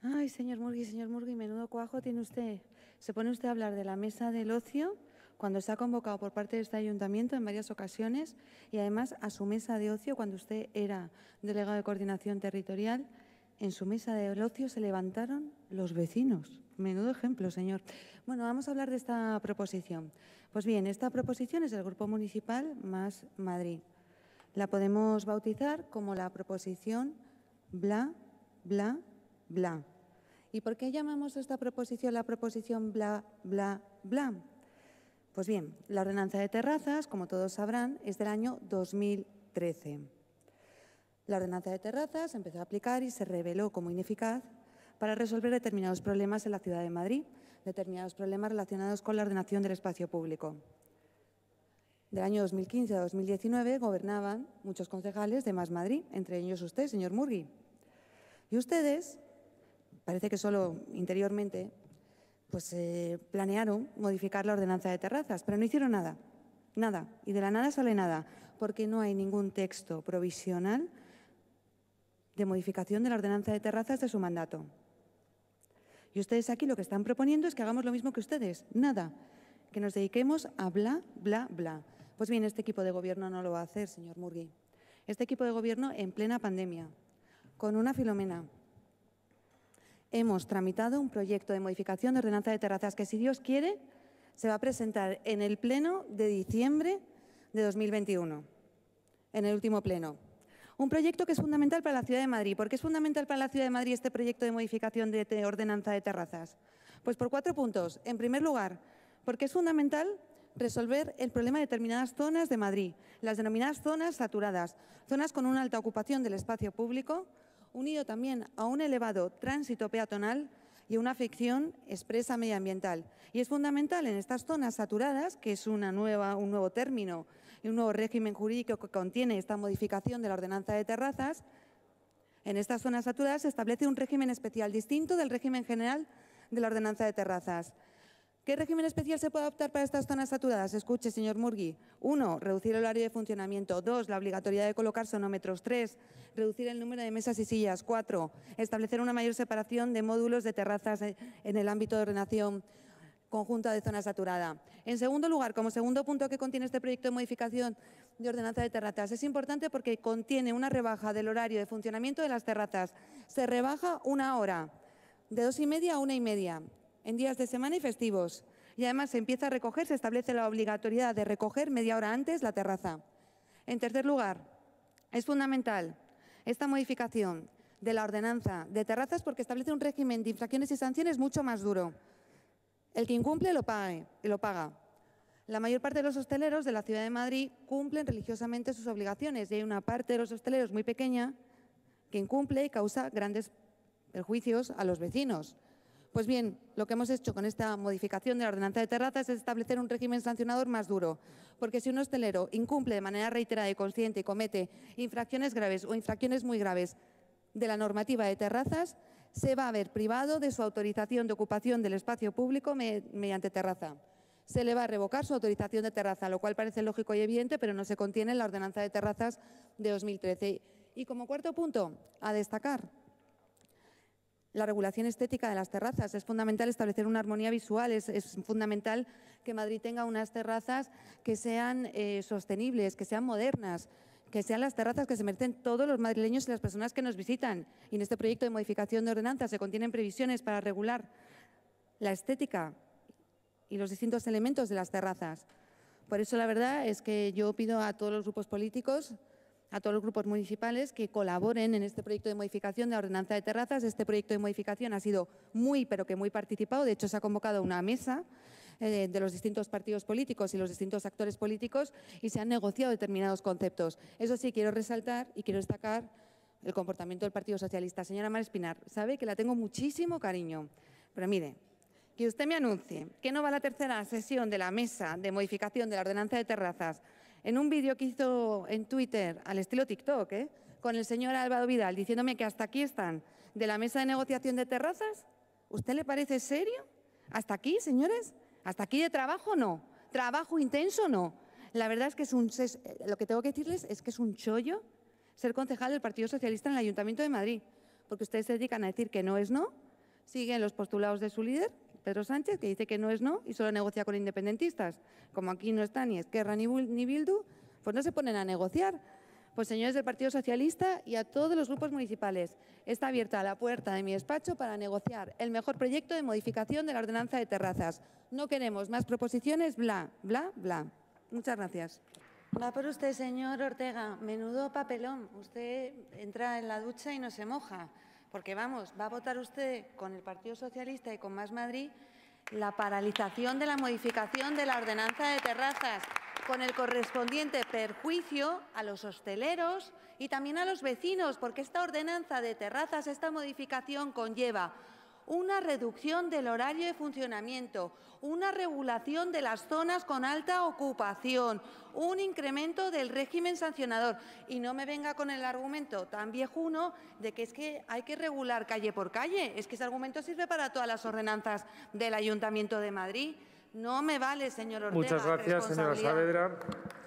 Ay, señor Murgui, señor Murgui, menudo cuajo tiene usted. Se pone usted a hablar de la mesa del ocio cuando se ha convocado por parte de este ayuntamiento en varias ocasiones y además a su mesa de ocio cuando usted era delegado de coordinación territorial. En su mesa del ocio se levantaron los vecinos. Menudo ejemplo, señor. Bueno, vamos a hablar de esta proposición. Pues bien, esta proposición es del Grupo Municipal Más Madrid. La podemos bautizar como la proposición bla, bla, bla. ¿Y por qué llamamos esta proposición la proposición bla, bla, bla? Pues bien, la ordenanza de terrazas, como todos sabrán, es del año 2013. La ordenanza de terrazas empezó a aplicar y se reveló como ineficaz para resolver determinados problemas en la ciudad de Madrid, determinados problemas relacionados con la ordenación del espacio público. Del año 2015 a 2019 gobernaban muchos concejales de Más Madrid, entre ellos usted, señor Murgui. Y ustedes parece que solo interiormente, pues eh, planearon modificar la ordenanza de terrazas, pero no hicieron nada, nada, y de la nada sale nada, porque no hay ningún texto provisional de modificación de la ordenanza de terrazas de su mandato. Y ustedes aquí lo que están proponiendo es que hagamos lo mismo que ustedes, nada, que nos dediquemos a bla, bla, bla. Pues bien, este equipo de gobierno no lo va a hacer, señor Murgui. Este equipo de gobierno en plena pandemia, con una filomena, hemos tramitado un proyecto de modificación de ordenanza de terrazas que, si Dios quiere, se va a presentar en el Pleno de diciembre de 2021, en el último Pleno. Un proyecto que es fundamental para la Ciudad de Madrid. ¿Por qué es fundamental para la Ciudad de Madrid este proyecto de modificación de ordenanza de terrazas? Pues por cuatro puntos. En primer lugar, porque es fundamental resolver el problema de determinadas zonas de Madrid, las denominadas zonas saturadas, zonas con una alta ocupación del espacio público, unido también a un elevado tránsito peatonal y una afección expresa medioambiental. Y es fundamental en estas zonas saturadas, que es un nuevo término y un nuevo régimen jurídico que contiene esta modificación de la ordenanza de terrazas, en estas zonas saturadas se establece un régimen especial distinto del régimen general de la ordenanza de terrazas. ¿Qué régimen especial se puede adoptar para estas zonas saturadas? Escuche, señor Murgui. Uno, reducir el horario de funcionamiento. Dos, la obligatoriedad de colocar sonómetros. Tres, reducir el número de mesas y sillas. Cuatro, establecer una mayor separación de módulos de terrazas eh, en el ámbito de ordenación conjunta de zona saturada. En segundo lugar, como segundo punto que contiene este proyecto de modificación de ordenanza de terrazas, es importante porque contiene una rebaja del horario de funcionamiento de las terrazas. Se rebaja una hora, de dos y media a una y media en días de semana y festivos. Y además se empieza a recoger, se establece la obligatoriedad de recoger media hora antes la terraza. En tercer lugar, es fundamental esta modificación de la ordenanza de terrazas porque establece un régimen de infracciones y sanciones mucho más duro. El que incumple lo, pague, lo paga. La mayor parte de los hosteleros de la ciudad de Madrid cumplen religiosamente sus obligaciones y hay una parte de los hosteleros muy pequeña que incumple y causa grandes perjuicios a los vecinos. Pues bien, lo que hemos hecho con esta modificación de la ordenanza de terrazas es establecer un régimen sancionador más duro, porque si un hostelero incumple de manera reiterada y consciente y comete infracciones graves o infracciones muy graves de la normativa de terrazas, se va a ver privado de su autorización de ocupación del espacio público mediante terraza. Se le va a revocar su autorización de terraza, lo cual parece lógico y evidente, pero no se contiene en la ordenanza de terrazas de 2013. Y como cuarto punto, a destacar, la regulación estética de las terrazas. Es fundamental establecer una armonía visual, es, fundamental que Madrid tenga unas terrazas que sean eh, sostenibles, que sean modernas, que sean las terrazas que se merecen todos los madrileños y las personas que nos visitan. Y en este proyecto de modificación de ordenanza se contienen previsiones para regular la estética y los distintos elementos de las terrazas. Por eso la verdad es que yo pido a todos los grupos políticos a todos los grupos municipales que colaboren en este proyecto de modificación de la ordenanza de terrazas. Este proyecto de modificación ha sido muy, pero que muy participado. De hecho, se ha convocado una mesa eh, de los distintos partidos políticos y los distintos actores políticos y se han negociado determinados conceptos. Eso sí, quiero resaltar y quiero destacar el comportamiento del Partido Socialista. Señora Mar Espinar, sabe que la tengo muchísimo cariño, pero mire, que usted me anuncie que no va a la tercera sesión de la mesa de modificación de la ordenanza de terrazas en un vídeo que hizo en Twitter, al estilo TikTok, ¿eh? con el señor Álvaro Vidal, diciéndome que hasta aquí están, de la mesa de negociación de terrazas. ¿Usted le parece serio? ¿Hasta aquí, señores? ¿Hasta aquí de trabajo? No. ¿Trabajo intenso? No. La verdad es que es un, lo que tengo que decirles es que es un chollo ser concejal del Partido Socialista en el Ayuntamiento de Madrid, porque ustedes se dedican a decir que no es no, siguen los postulados de su líder Pedro Sánchez, que dice que no es no y solo negocia con independentistas. Como aquí no está ni Esquerra ni Bildu, pues no se ponen a negociar. Pues señores del Partido Socialista y a todos los grupos municipales, está abierta la puerta de mi despacho para negociar el mejor proyecto de modificación de la ordenanza de terrazas. No queremos más proposiciones, bla, bla, bla. Muchas gracias. Va por usted, señor Ortega. Menudo papelón. Usted entra en la ducha y no se moja. Porque vamos, va a votar usted con el Partido Socialista y con Más Madrid la paralización de la modificación de la ordenanza de terrazas con el correspondiente perjuicio a los hosteleros y también a los vecinos, porque esta ordenanza de terrazas, esta modificación conlleva una reducción del horario de funcionamiento, una regulación de las zonas con alta ocupación, un incremento del régimen sancionador. Y no me venga con el argumento tan viejuno de que es que hay que regular calle por calle. Es que ese argumento sirve para todas las ordenanzas del Ayuntamiento de Madrid. No me vale, señor Ortega. Muchas gracias, señora Saavedra.